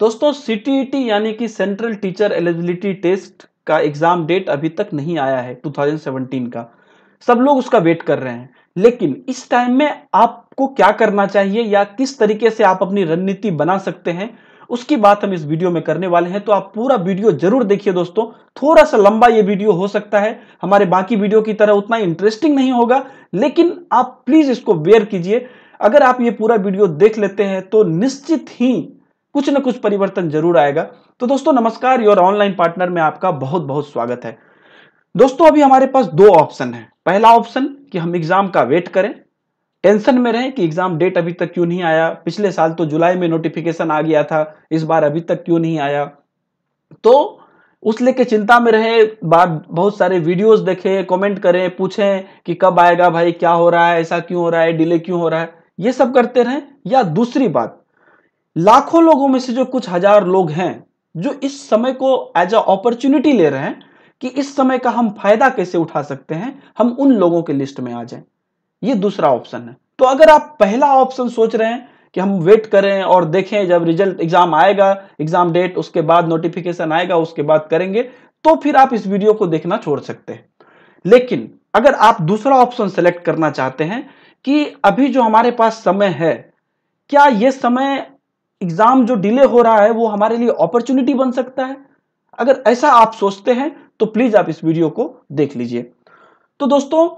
दोस्तों सी e यानी कि सेंट्रल टीचर एलिजिबिलिटी टेस्ट का एग्जाम डेट अभी तक नहीं आया है 2017 का सब लोग उसका वेट कर रहे हैं लेकिन इस टाइम में आपको क्या करना चाहिए या किस तरीके से आप अपनी रणनीति बना सकते हैं उसकी बात हम इस वीडियो में करने वाले हैं तो आप पूरा वीडियो जरूर देखिए दोस्तों थोड़ा सा लंबा ये वीडियो हो सकता है हमारे बाकी वीडियो की तरह उतना इंटरेस्टिंग नहीं होगा लेकिन आप प्लीज इसको वेयर कीजिए अगर आप ये पूरा वीडियो देख लेते हैं तो निश्चित ही कुछ ना कुछ परिवर्तन जरूर आएगा तो दोस्तों नमस्कार योर ऑनलाइन पार्टनर में आपका बहुत बहुत स्वागत है दोस्तों अभी हमारे पास दो ऑप्शन है पहला ऑप्शन कि हम एग्जाम का वेट करें टेंशन में रहें कि एग्जाम डेट अभी तक क्यों नहीं आया पिछले साल तो जुलाई में नोटिफिकेशन आ गया था इस बार अभी तक क्यों नहीं आया तो उस लेके चिंता में रहे बार बहुत सारे वीडियोस देखें कमेंट करें पूछें कि कब आएगा भाई क्या हो रहा है ऐसा क्यों हो रहा है डिले क्यों हो रहा है ये सब करते रहें या दूसरी बात लाखों लोगों में से जो कुछ हजार लोग हैं जो इस समय को एज अ अपॉर्चुनिटी ले रहे हैं कि इस समय का हम फायदा कैसे उठा सकते हैं हम उन लोगों के लिस्ट में आ जाए ये दूसरा ऑप्शन है तो अगर आप पहला ऑप्शन सोच रहे हैं कि हम वेट करें और देखें जब रिजल्ट एग्जाम आएगा एग्जाम डेट उसके बाद नोटिफिकेशन आएगा उसके बाद करेंगे तो फिर आप इस वीडियो को देखना छोड़ सकते हैं लेकिन अगर आप दूसरा ऑप्शन सेलेक्ट करना चाहते हैं कि अभी जो हमारे पास समय है क्या यह समय एग्जाम जो डिले हो रहा है वो हमारे लिए अपॉर्चुनिटी बन सकता है अगर ऐसा आप सोचते हैं तो प्लीज आप इस वीडियो को देख लीजिए तो दोस्तों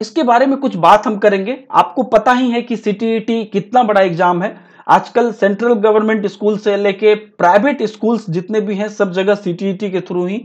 इसके बारे में कुछ बात हम करेंगे आपको पता ही है कि सी e कितना बड़ा एग्जाम है आजकल सेंट्रल गवर्नमेंट स्कूल से लेके प्राइवेट स्कूल्स जितने भी हैं सब जगह सी e के थ्रू ही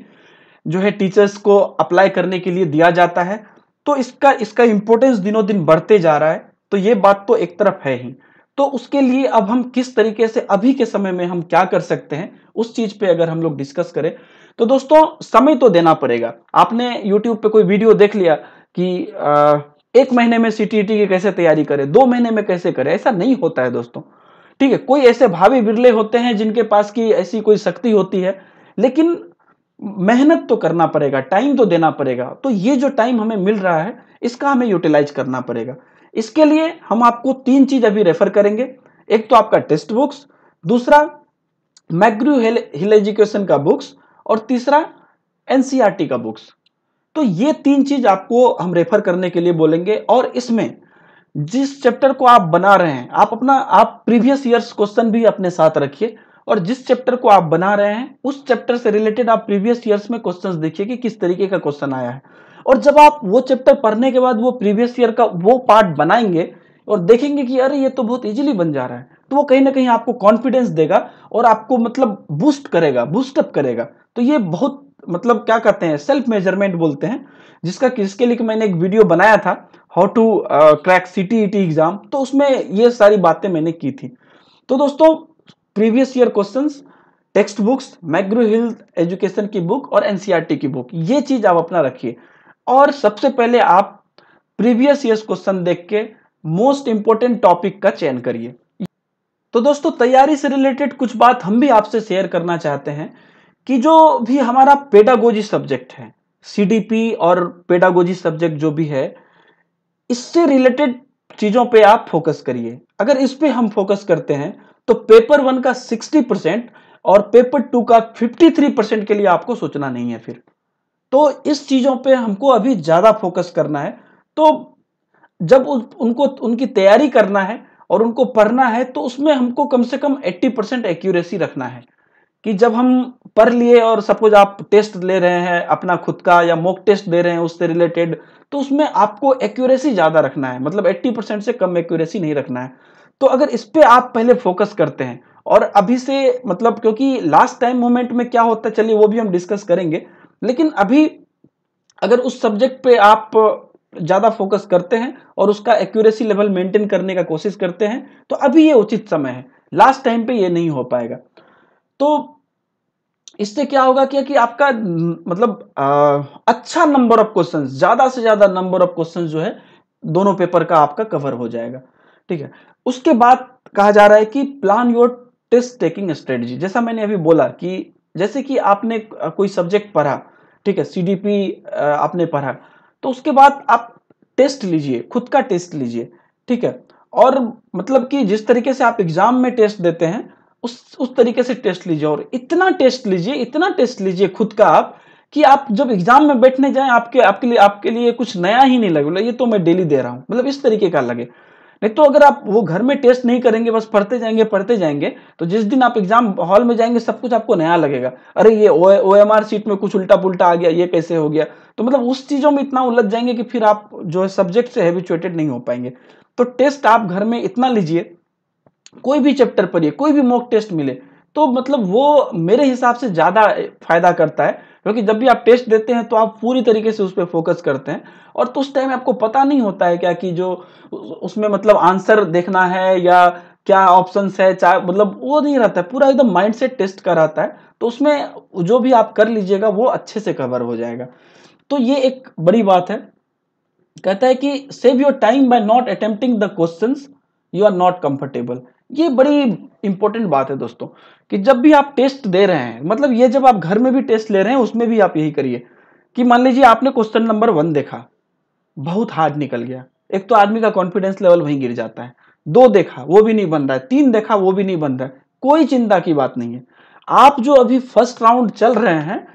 जो है टीचर्स को अप्लाई करने के लिए दिया जाता है तो इसका इसका इंपोर्टेंस दिनों दिन बढ़ते जा रहा है तो ये बात तो एक तरफ है ही तो उसके लिए अब हम किस तरीके से अभी के समय में हम क्या कर सकते हैं उस चीज पे अगर हम लोग डिस्कस करें तो दोस्तों समय तो देना पड़ेगा आपने यूट्यूब पे कोई वीडियो देख लिया कि आ, एक महीने में सी e की कैसे तैयारी करें दो महीने में कैसे करें ऐसा नहीं होता है दोस्तों ठीक है कोई ऐसे भावी बिरले होते हैं जिनके पास की ऐसी कोई शक्ति होती है लेकिन मेहनत तो करना पड़ेगा टाइम तो देना पड़ेगा तो ये जो टाइम हमें मिल रहा है इसका हमें यूटिलाइज करना पड़ेगा इसके लिए हम आपको तीन चीज अभी रेफर करेंगे एक तो आपका टेक्स्ट बुक्स दूसरा मैग्रू हिल एजुकेशन का बुक्स और तीसरा एनसीआरटी e का बुक्स तो ये तीन चीज आपको हम रेफर करने के लिए बोलेंगे और इसमें जिस चैप्टर को आप बना रहे हैं आप अपना आप प्रीवियस ईयर्स क्वेश्चन भी अपने साथ रखिए और जिस चैप्टर को आप बना रहे हैं उस चैप्टर से रिलेटेड आप प्रीवियस ईयर्स में क्वेश्चंस देखिए कि किस तरीके का क्वेश्चन आया है और जब आप वो चैप्टर पढ़ने के बाद वो प्रीवियस ईयर का वो पार्ट बनाएंगे और देखेंगे कि अरे ये तो बहुत इजीली बन जा रहा है तो वो कहीं ना कहीं आपको कॉन्फिडेंस देगा और आपको मतलब बूस्ट करेगा बूस्टअप करेगा तो ये बहुत मतलब क्या कहते हैं सेल्फ मेजरमेंट बोलते हैं जिसका किसके लिए मैंने एक वीडियो बनाया था how to crack C T exam तो उसमें ये सारी बातें मैंने की थी तो दोस्तों previous year question text books McGraw Hill education की बुक और एनसीईआरटी e की बुक ये चीज आप अपना रखिए और सबसे पहले आप प्रीवियस ईयर क्वेश्चन देख के मोस्ट इंपोर्टेंट टॉपिक का चयन करिए तो दोस्तों तैयारी से रिलेटेड कुछ बात हम भी आपसे शेयर करना चाहते हैं कि जो भी हमारा पेडागोजी सब्जेक्ट है सीडीपी और पेडागोजी सब्जेक्ट जो भी है इससे रिलेटेड चीजों पे आप फोकस करिए अगर इस पे हम फोकस करते हैं तो पेपर वन का 60 परसेंट और पेपर टू का 53 परसेंट के लिए आपको सोचना नहीं है फिर तो इस चीज़ों पे हमको अभी ज़्यादा फोकस करना है तो जब उन, उनको उनकी तैयारी करना है और उनको पढ़ना है तो उसमें हमको कम से कम 80 परसेंट एक्यूरेसी रखना है कि जब हम पढ़ लिए और सपोज आप टेस्ट ले रहे हैं अपना खुद का या मॉक टेस्ट दे रहे हैं उससे रिलेटेड तो उसमें आपको एक्यूरेसी ज़्यादा रखना है मतलब 80 परसेंट से कम एक्यूरेसी नहीं रखना है तो अगर इस पर आप पहले फोकस करते हैं और अभी से मतलब क्योंकि लास्ट टाइम मोमेंट में क्या होता है चलिए वो भी हम डिस्कस करेंगे लेकिन अभी अगर उस सब्जेक्ट पे आप ज़्यादा फोकस करते हैं और उसका एक्यूरेसी लेवल मेंटेन करने का कोशिश करते हैं तो अभी ये उचित समय है लास्ट टाइम पे ये नहीं हो पाएगा तो इससे क्या होगा क्या कि आपका मतलब आ, अच्छा नंबर ऑफ क्वेश्चंस ज़्यादा से ज़्यादा नंबर ऑफ क्वेश्चंस जो है दोनों पेपर का आपका कवर हो जाएगा ठीक है उसके बाद कहा जा रहा है कि plan your test taking strategy जैसा मैंने अभी बोला कि जैसे कि आपने कोई सब्जेक्ट पढ़ा ठीक है सीडीपी आपने पढ़ा तो उसके बाद आप टेस्ट लीजिए खुद का टेस्ट लीजिए ठीक है और मतलब कि जिस तरीके से आप एग्जाम में टेस्ट देते हैं उस उस तरीके से टेस्ट लीजिए और इतना टेस्ट लीजिए इतना टेस्ट लीजिए खुद का आप कि आप जब एग्जाम में बैठने जाएं आपके आपके लिए आपके लिए कुछ नया ही नहीं लगे ये तो मैं डेली दे रहा हूं मतलब इस तरीके का लगे नहीं तो अगर आप वो घर में टेस्ट नहीं करेंगे बस पढ़ते जाएंगे पढ़ते जाएंगे तो जिस दिन आप एग्जाम हॉल में जाएंगे सब कुछ आपको नया लगेगा अरे ये ओ एम आर सीट में कुछ उल्टा पुल्टा आ गया ये कैसे हो गया तो मतलब उस चीज़ों में इतना उलझ जाएंगे कि फिर आप जो है सब्जेक्ट से हैबिचुएटेड नहीं हो पाएंगे तो टेस्ट आप घर में इतना लीजिए कोई भी चैप्टर पढ़िए कोई भी मॉक टेस्ट मिले तो मतलब वो मेरे हिसाब से ज़्यादा फायदा करता है क्योंकि जब भी आप टेस्ट देते हैं तो आप पूरी तरीके से उस पर फोकस करते हैं और तो उस टाइम आपको पता नहीं होता है क्या कि जो उसमें मतलब आंसर देखना है या क्या ऑप्शन है चाहे मतलब वो नहीं रहता है पूरा एकदम माइंड सेट टेस्ट का रहता है तो उसमें जो भी आप कर लीजिएगा वो अच्छे से कवर हो जाएगा तो ये एक बड़ी बात है कहता है कि save your time by not attempting the question you are not comfortable ये बड़ी इंपॉर्टेंट बात है दोस्तों कि जब भी आप टेस्ट दे रहे हैं मतलब ये जब आप घर में भी टेस्ट ले रहे हैं उसमें भी आप यही करिए कि मान लीजिए आपने क्वेश्चन नंबर वन देखा बहुत हार्ड निकल गया एक तो आदमी का कॉन्फिडेंस लेवल वहीं गिर जाता है दो देखा वो भी नहीं बन रहा है तीन देखा वो भी नहीं बन रहा है कोई चिंता की बात नहीं है आप जो अभी फर्स्ट राउंड चल रहे हैं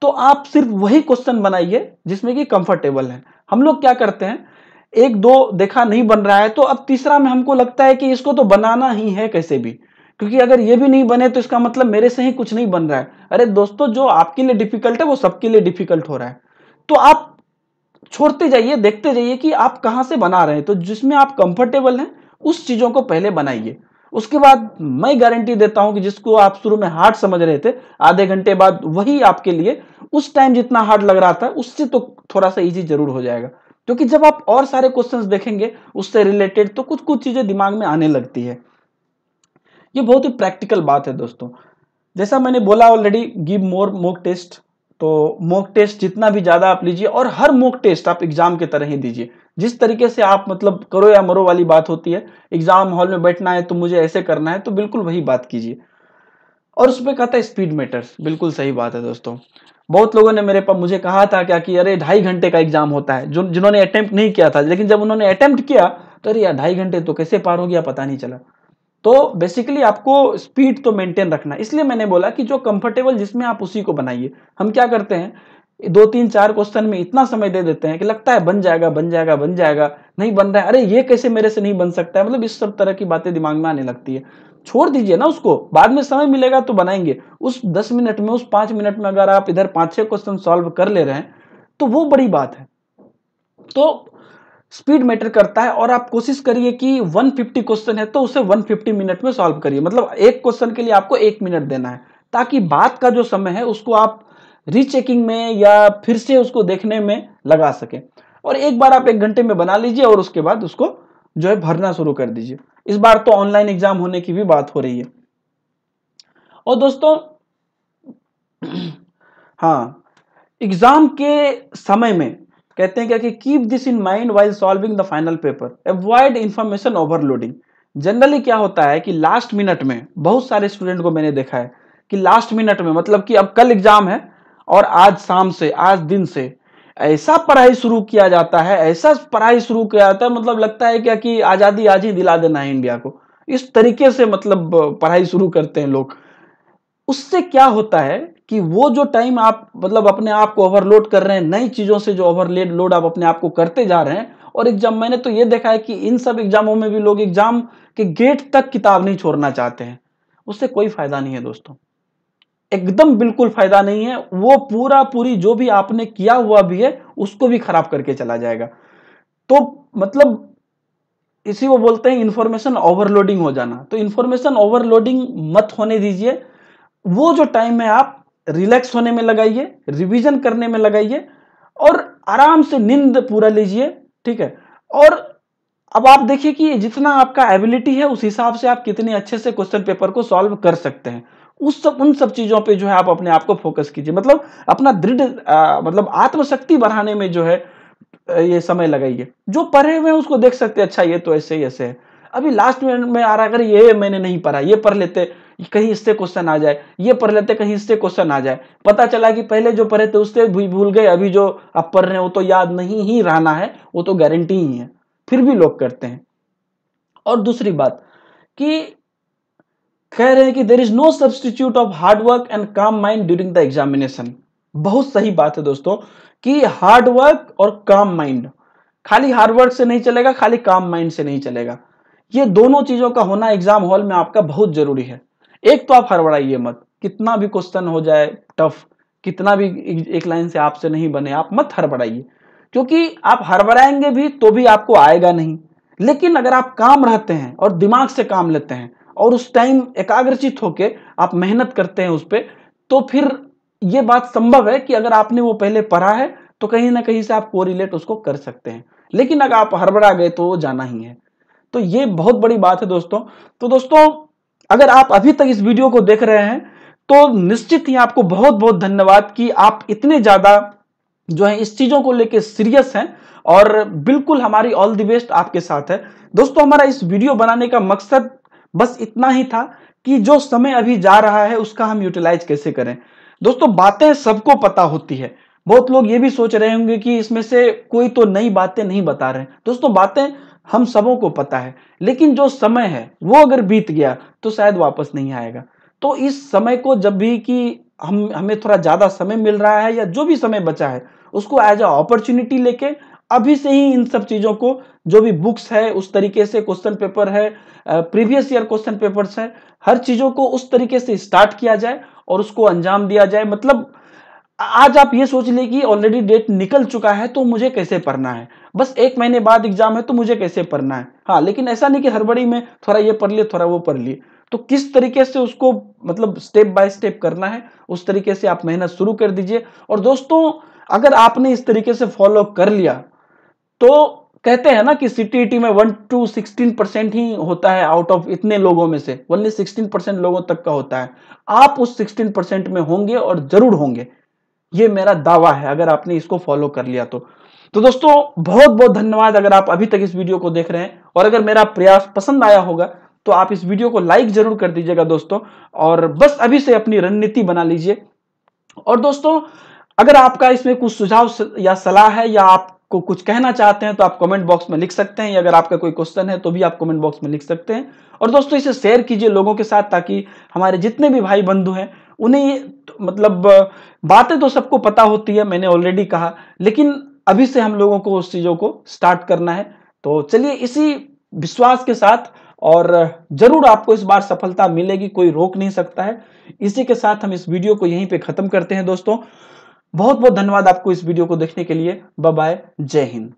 तो आप सिर्फ वही क्वेश्चन बनाइए जिसमें कि कंफर्टेबल है हम लोग क्या करते हैं एक दो देखा नहीं बन रहा है तो अब तीसरा में हमको लगता है कि इसको तो बनाना ही है कैसे भी क्योंकि अगर ये भी नहीं बने तो इसका मतलब मेरे से ही कुछ नहीं बन रहा है अरे दोस्तों जो आपके लिए डिफिकल्ट है वो सबके लिए डिफिकल्ट हो रहा है तो आप छोड़ते जाइए देखते जाइए कि आप कहां से बना रहे हैं तो जिसमें आप कंफर्टेबल हैं उस चीज़ों को पहले बनाइए उसके बाद मैं गारंटी देता हूं कि जिसको आप शुरू में हार्ड समझ रहे थे आधे घंटे बाद वही आपके लिए उस टाइम जितना हार्ड लग रहा था उससे तो थोड़ा सा इजी जरूर हो जाएगा क्योंकि जब आप और सारे क्वेश्चन देखेंगे उससे रिलेटेड तो कुछ कुछ चीजें दिमाग में आने लगती है ये बहुत ही प्रैक्टिकल बात है दोस्तों जैसा मैंने बोला already give more mock test तो मोक टेस्ट जितना भी ज्यादा आप लीजिए और हर मोक टेस्ट आप एग्जाम की तरह ही दीजिए जिस तरीके से आप मतलब करो या मरो वाली बात होती है एग्जाम हॉल में बैठना है तो मुझे ऐसे करना है तो बिल्कुल वही बात कीजिए और उस पर कहता है स्पीड मैटर्स बिल्कुल सही बात है दोस्तों बहुत लोगों ने मेरे पास मुझे कहा था क्या कि अरे ढाई घंटे का एग्जाम होता है जो जिन्होंने अटैम्प्ट नहीं किया था लेकिन जब उन्होंने अटेम्प्ट किया तो अरे यार ढाई घंटे तो कैसे पार हो गया पता नहीं चला तो बेसिकली आपको स्पीड तो मेंटेन रखना इसलिए मैंने बोला कि जो कंफर्टेबल जिसमें आप उसी को बनाइए हम क्या करते हैं दो तीन चार क्वेश्चन में इतना समय दे देते हैं कि लगता है बन जाएगा बन जाएगा बन जाएगा नहीं बन रहा है अरे ये कैसे मेरे से नहीं बन सकता है मतलब इस सब तरह की बातें दिमाग में आने लगती है छोड़ दीजिए ना उसको बाद में समय मिलेगा तो बनाएंगे उस दस मिनट में उस पांच मिनट में अगर आप इधर पांच छह क्वेश्चन सॉल्व कर ले रहे हैं तो वो बड़ी बात है तो स्पीड मैटर करता है और आप कोशिश करिए कि 150 क्वेश्चन है तो उसे 150 मिनट में सॉल्व करिए मतलब एक क्वेश्चन के लिए आपको एक मिनट देना है ताकि बात का जो समय है उसको आप रीचेकिंग में या फिर से उसको देखने में लगा सकें और एक बार आप एक घंटे में बना लीजिए और उसके बाद उसको जो है भरना शुरू कर दीजिए इस बार तो ऑनलाइन एग्जाम होने की भी बात हो रही है और दोस्तों हाँ एग्जाम के समय में कहते हैं क्या कि keep this in mind while solving the final paper avoid information overloading generally क्या होता है कि लास्ट मिनट में बहुत सारे स्टूडेंट को मैंने देखा है कि लास्ट मिनट में मतलब कि अब कल एग्जाम है और आज शाम से आज दिन से ऐसा पढ़ाई शुरू किया जाता है ऐसा पढ़ाई शुरू किया जाता है मतलब लगता है क्या कि आज़ादी आज ही दिला देना है इंडिया को इस तरीके से मतलब पढ़ाई शुरू करते हैं लोग उससे क्या होता है कि वो जो टाइम आप मतलब अपने आप को ओवरलोड कर रहे हैं नई चीज़ों से जो ओवरलेड लोड आप अपने आप को करते जा रहे हैं और एग्जाम मैंने तो ये देखा है कि इन सब एग्जामों में भी लोग एग्जाम के गेट तक किताब नहीं छोड़ना चाहते हैं उससे कोई फायदा नहीं है दोस्तों एकदम बिल्कुल फायदा नहीं है वो पूरा पूरी जो भी आपने किया हुआ भी है उसको भी खराब करके चला जाएगा तो मतलब इसी को बोलते हैं इंफॉर्मेशन ओवरलोडिंग हो जाना तो इंफॉर्मेशन ओवरलोडिंग मत होने दीजिए वो जो टाइम है आप रिलैक्स होने में लगाइए रिवीजन करने में लगाइए और आराम से नींद पूरा लीजिए ठीक है और अब आप देखिए कि जितना आपका एबिलिटी है उस हिसाब से आप कितने अच्छे से क्वेश्चन पेपर को सॉल्व कर सकते हैं उस सब उन सब चीज़ों पे जो है आप अपने आप को फोकस कीजिए मतलब अपना दृढ़ मतलब आत्मशक्ति बढ़ाने में जो है ये समय लगाइए जो पढ़े हुए उसको देख सकते हैं अच्छा ये तो ऐसे ही ऐसे है अभी लास्ट में, में आ रहा अगर ये मैंने नहीं पढ़ा ये पढ़ लेते कहीं इससे क्वेश्चन आ जाए ये पढ़ लेते कहीं इससे क्वेश्चन आ जाए पता चला कि पहले जो पढ़े थे उससे भी भूल गए अभी जो आप पढ़ रहे हैं वो तो याद नहीं ही रहना है वो तो गारंटी ही है फिर भी लोग करते हैं और दूसरी बात कि कह रहे हैं कि there is no substitute of hard work and calm mind during the examination बहुत सही बात है दोस्तों कि हार्डवर्क और काम माइंड खाली हार्डवर्क से नहीं चलेगा खाली काम माइंड से नहीं चलेगा ये दोनों चीजों का होना एग्जाम हॉल में आपका बहुत जरूरी है एक तो आप हड़बड़ाइए मत कितना भी क्वेश्चन हो जाए टफ कितना भी एक लाइन से आपसे नहीं बने आप मत हड़बड़ाइए क्योंकि आप हड़बड़ाएंगे भी तो भी आपको आएगा नहीं लेकिन अगर आप काम रहते हैं और दिमाग से काम लेते हैं और उस टाइम एकाग्रचित होकर आप मेहनत करते हैं उस पर तो फिर ये बात संभव है कि अगर आपने वो पहले पढ़ा है तो कहीं ना कहीं से आप कोरिलेट उसको कर सकते हैं लेकिन अगर आप हड़बड़ा गए तो वो जाना ही है तो ये बहुत बड़ी बात है दोस्तों तो दोस्तों अगर आप अभी तक इस वीडियो को देख रहे हैं तो निश्चित ही आपको बहुत बहुत धन्यवाद कि आप इतने ज़्यादा जो है इस चीज़ों को लेकर सीरियस हैं और बिल्कुल हमारी ऑल द बेस्ट आपके साथ है दोस्तों हमारा इस वीडियो बनाने का मकसद बस इतना ही था कि जो समय अभी जा रहा है उसका हम यूटिलाइज कैसे करें दोस्तों बातें सबको पता होती है बहुत लोग ये भी सोच रहे होंगे कि इसमें से कोई तो नई बातें नहीं बता रहे दोस्तों बातें हम सबों को पता है लेकिन जो समय है वो अगर बीत गया तो शायद वापस नहीं आएगा तो इस समय को जब भी कि हम हमें थोड़ा ज़्यादा समय मिल रहा है या जो भी समय बचा है उसको एज अ अपॉर्चुनिटी लेके अभी से ही इन सब चीज़ों को जो भी बुक्स है उस तरीके से क्वेश्चन पेपर है प्रीवियस ईयर क्वेश्चन पेपर्स है हर चीज़ों को उस तरीके से स्टार्ट किया जाए और उसको अंजाम दिया जाए मतलब आज आप ये सोच ले कि ऑलरेडी डेट निकल चुका है तो मुझे कैसे पढ़ना है बस एक महीने बाद एग्जाम है तो मुझे कैसे पढ़ना है हाँ लेकिन ऐसा नहीं कि हड़बड़ी में थोड़ा ये पढ़ लिए थोड़ा वो पढ़ लिए तो किस तरीके से उसको मतलब स्टेप बाय स्टेप करना है उस तरीके से आप मेहनत शुरू कर दीजिए और दोस्तों अगर आपने इस तरीके से फॉलो कर लिया तो कहते हैं ना कि सीटीईटी में वन टू सिक्सटीन परसेंट ही होता है आउट ऑफ इतने लोगों में से ओनली सिक्सटीन परसेंट लोगों तक का होता है आप उस सिक्सटीन परसेंट में होंगे और जरूर होंगे ये मेरा दावा है अगर आपने इसको फॉलो कर लिया तो तो दोस्तों बहुत बहुत धन्यवाद अगर आप अभी तक इस वीडियो को देख रहे हैं और अगर मेरा प्रयास पसंद आया होगा तो आप इस वीडियो को लाइक जरूर कर दीजिएगा दोस्तों और बस अभी से अपनी रणनीति बना लीजिए और दोस्तों अगर आपका इसमें कुछ सुझाव या सलाह है या आप को कुछ कहना चाहते हैं तो आप कमेंट बॉक्स में लिख सकते हैं या अगर आपका कोई क्वेश्चन है तो भी आप कमेंट बॉक्स में लिख सकते हैं और दोस्तों इसे शेयर कीजिए लोगों के साथ ताकि हमारे जितने भी भाई बंधु हैं उन्हें तो मतलब बातें तो सबको पता होती है मैंने ऑलरेडी कहा लेकिन अभी से हम लोगों को उस चीज़ों को स्टार्ट करना है तो चलिए इसी विश्वास के साथ और जरूर आपको इस बार सफलता मिलेगी कोई रोक नहीं सकता है इसी के साथ हम इस वीडियो को यहीं पे खत्म करते हैं दोस्तों बहुत बहुत धन्यवाद आपको इस वीडियो को देखने के लिए बाय जय हिंद